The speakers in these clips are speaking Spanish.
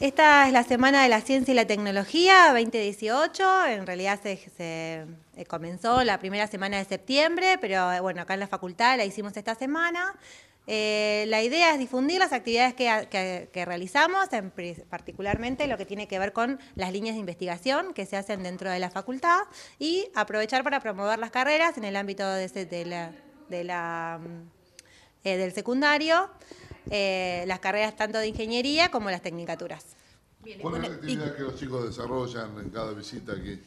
Esta es la Semana de la Ciencia y la Tecnología 2018, en realidad se, eh, comenzó la primera semana de septiembre, pero eh, bueno, acá en la facultad la hicimos esta semana. Eh, la idea es difundir las actividades que, realizamos, particularmente lo que tiene que ver con las líneas de investigación que se hacen dentro de la facultad y aprovechar para promover las carreras en el ámbito de, mm, del secundario. Eh, las carreras tanto de ingeniería como las tecnicaturas. ¿Cuál es la actividad que los chicos desarrollan en cada visita aquí?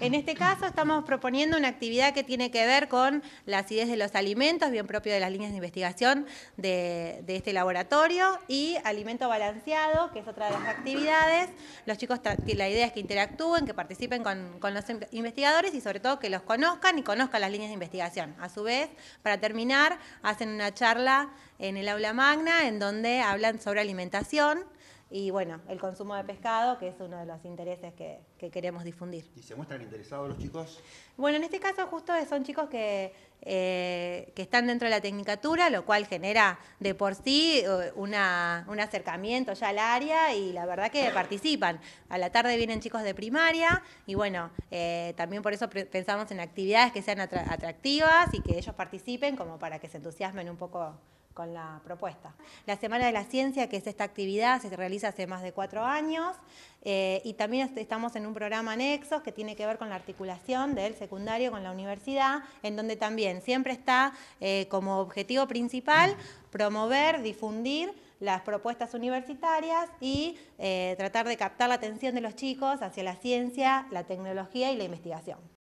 En este caso estamos proponiendo una actividad que tiene que ver con las ideas de los alimentos, bien propio de las líneas de investigación de, este laboratorio, y alimento balanceado, que es otra de las actividades. Los chicos, la idea es que interactúen, que participen con los investigadores y sobre todo que los conozcan y conozcan las líneas de investigación. A su vez, para terminar, hacen una charla en el aula magna en donde hablan sobre alimentación y bueno, el consumo de pescado, que es uno de los intereses que, queremos difundir. ¿Y se muestran interesados los chicos? Bueno, en este caso justo son chicos que, eh, que están dentro de la tecnicatura, lo cual genera de por sí eh, un acercamiento ya al área y la verdad que participan. A la tarde vienen chicos de primaria y bueno, eh, también por eso pensamos en actividades que sean atractivas y que ellos participen como para que se entusiasmen un poco con la propuesta. La Semana de la Ciencia, que es esta actividad, se realiza hace más de cuatro años eh, y también estamos en un programa anexo que tiene que ver con la articulación del secundario con la universidad, en donde también siempre está eh, como objetivo principal promover, difundir las propuestas universitarias y eh, tratar de captar la atención de los chicos hacia la ciencia, la tecnología y la investigación.